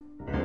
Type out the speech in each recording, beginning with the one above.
Thank you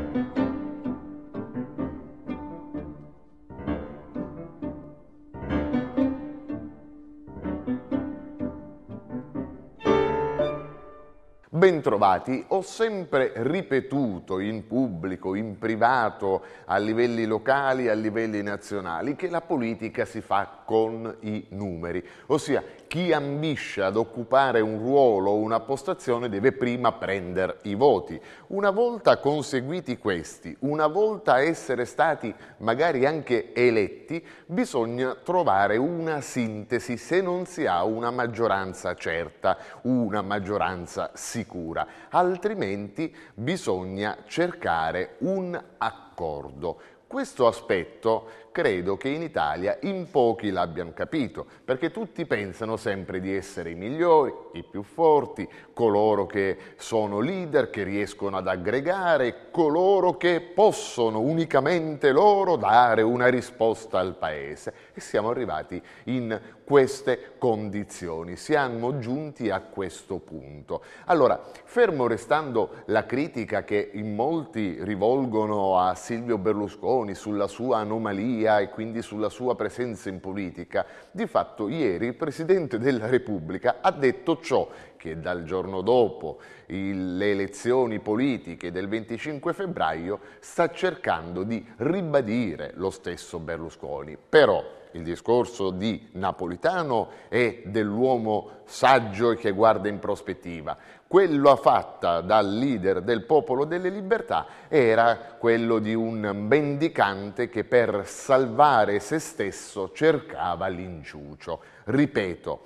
bentrovati, ho sempre ripetuto in pubblico, in privato, a livelli locali, a livelli nazionali, che la politica si fa con i numeri, ossia chi ambisce ad occupare un ruolo o una postazione deve prima prendere i voti. Una volta conseguiti questi, una volta essere stati magari anche eletti, bisogna trovare una sintesi se non si ha una maggioranza certa, una maggioranza sicura sicura, altrimenti bisogna cercare un accordo. Questo aspetto credo che in Italia in pochi l'abbiano capito, perché tutti pensano sempre di essere i migliori, i più forti, coloro che sono leader, che riescono ad aggregare, coloro che possono unicamente loro dare una risposta al Paese. E siamo arrivati in queste condizioni. Siamo giunti a questo punto. Allora, fermo restando la critica che in molti rivolgono a Silvio Berlusconi sulla sua anomalia e quindi sulla sua presenza in politica, di fatto ieri il Presidente della Repubblica ha detto ciò che dal giorno dopo il, le elezioni politiche del 25 febbraio sta cercando di ribadire lo stesso Berlusconi. Però il discorso di Napolitano e dell'uomo saggio e che guarda in prospettiva. Quello fatta dal leader del popolo delle libertà era quello di un mendicante che per salvare se stesso cercava l'inciucio. Ripeto,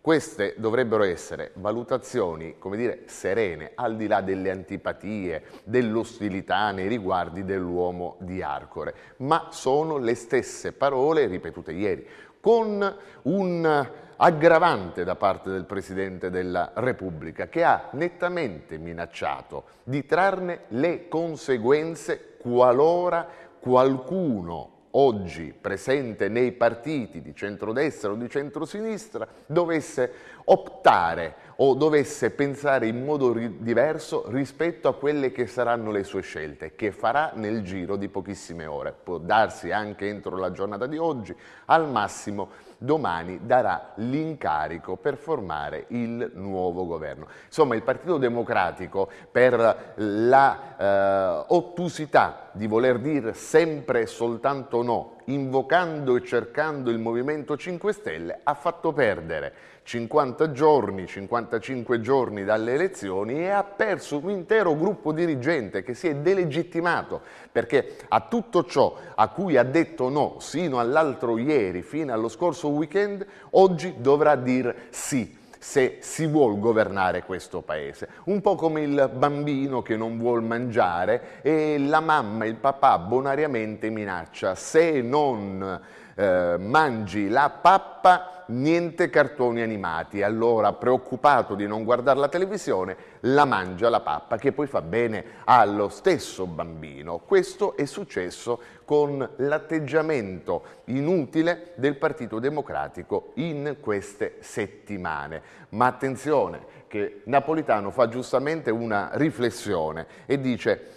queste dovrebbero essere valutazioni, come dire, serene, al di là delle antipatie, dell'ostilità nei riguardi dell'uomo di Arcore, ma sono le stesse parole ripetute ieri, con un aggravante da parte del Presidente della Repubblica che ha nettamente minacciato di trarne le conseguenze qualora qualcuno oggi presente nei partiti di centrodestra o di centrosinistra dovesse optare o dovesse pensare in modo ri diverso rispetto a quelle che saranno le sue scelte, che farà nel giro di pochissime ore. Può darsi anche entro la giornata di oggi, al massimo domani darà l'incarico per formare il nuovo governo. Insomma, il Partito Democratico per la eh, ottusità di voler dire sempre e soltanto no, invocando e cercando il Movimento 5 Stelle, ha fatto perdere 50 giorni, 55 giorni dalle elezioni e ha perso un intero gruppo dirigente che si è delegittimato perché a tutto ciò a cui ha detto no sino all'altro ieri, fino allo scorso weekend, oggi dovrà dire sì se si vuole governare questo paese. Un po' come il bambino che non vuole mangiare e la mamma e il papà bonariamente minaccia se non eh, mangi la pappa, niente cartoni animati. Allora, preoccupato di non guardare la televisione, la mangia la pappa, che poi fa bene allo stesso bambino. Questo è successo con l'atteggiamento inutile del Partito Democratico in queste settimane. Ma attenzione, che Napolitano fa giustamente una riflessione e dice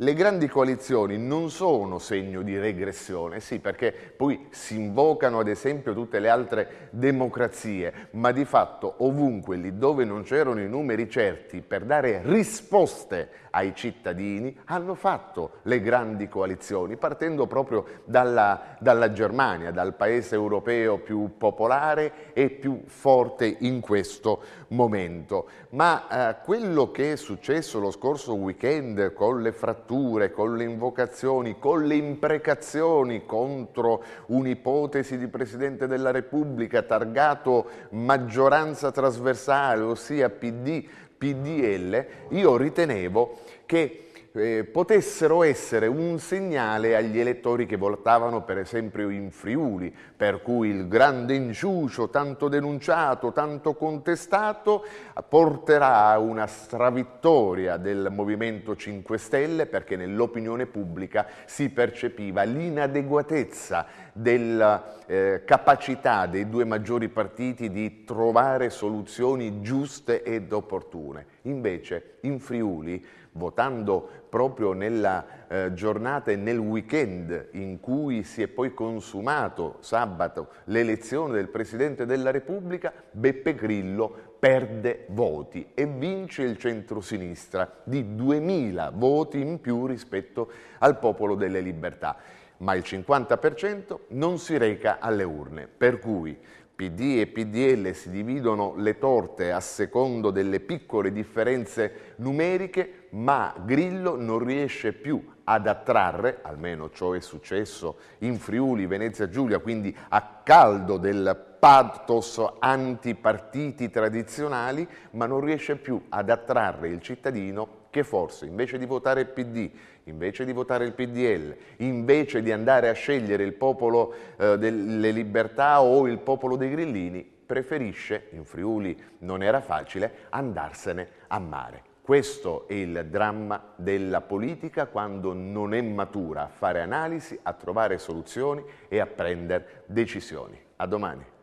le grandi coalizioni non sono segno di regressione, sì, perché poi si invocano ad esempio tutte le altre democrazie, ma di fatto ovunque lì dove non c'erano i numeri certi per dare risposte ai cittadini, hanno fatto le grandi coalizioni, partendo proprio dalla, dalla Germania, dal paese europeo più popolare e più forte in questo momento. Ma eh, quello che è successo lo scorso weekend con le fratture fratture, con le invocazioni, con le imprecazioni contro un'ipotesi di Presidente della Repubblica targato maggioranza trasversale, ossia PD, PDL, io ritenevo che eh, potessero essere un segnale agli elettori che votavano per esempio in Friuli, per cui il grande inciucio tanto denunciato, tanto contestato, porterà a una stravittoria del Movimento 5 Stelle perché nell'opinione pubblica si percepiva l'inadeguatezza della eh, capacità dei due maggiori partiti di trovare soluzioni giuste ed opportune. Invece in Friuli, votando proprio nella eh, giornata e nel weekend in cui si è poi consumato sabato l'elezione del Presidente della Repubblica, Beppe Grillo perde voti e vince il centrosinistra di 2.000 voti in più rispetto al popolo delle libertà. Ma il 50% non si reca alle urne, per cui PD e PDL si dividono le torte a secondo delle piccole differenze numeriche, ma Grillo non riesce più ad attrarre, almeno ciò è successo in Friuli, Venezia Giulia, quindi a caldo del pathos antipartiti tradizionali, ma non riesce più ad attrarre il cittadino che forse invece di votare il PD, invece di votare il PDL, invece di andare a scegliere il popolo eh, delle libertà o il popolo dei grillini, preferisce, in Friuli non era facile, andarsene a mare. Questo è il dramma della politica quando non è matura a fare analisi, a trovare soluzioni e a prendere decisioni. A domani.